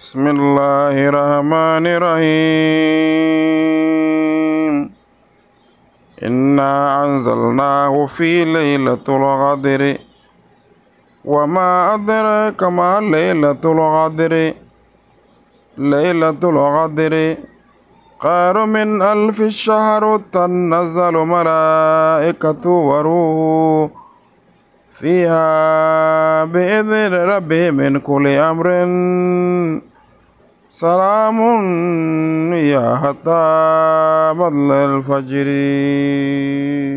بسم الله الرحمن الرحيم إنا أنزلناه في ليلة القدر وما أدراك ما ليلة القدر ليلة القدر قار من ألف الشهر تنزل ملائكة وروح فيها بإذن ربي من كل أمر سلام يا حتى مضل الفجر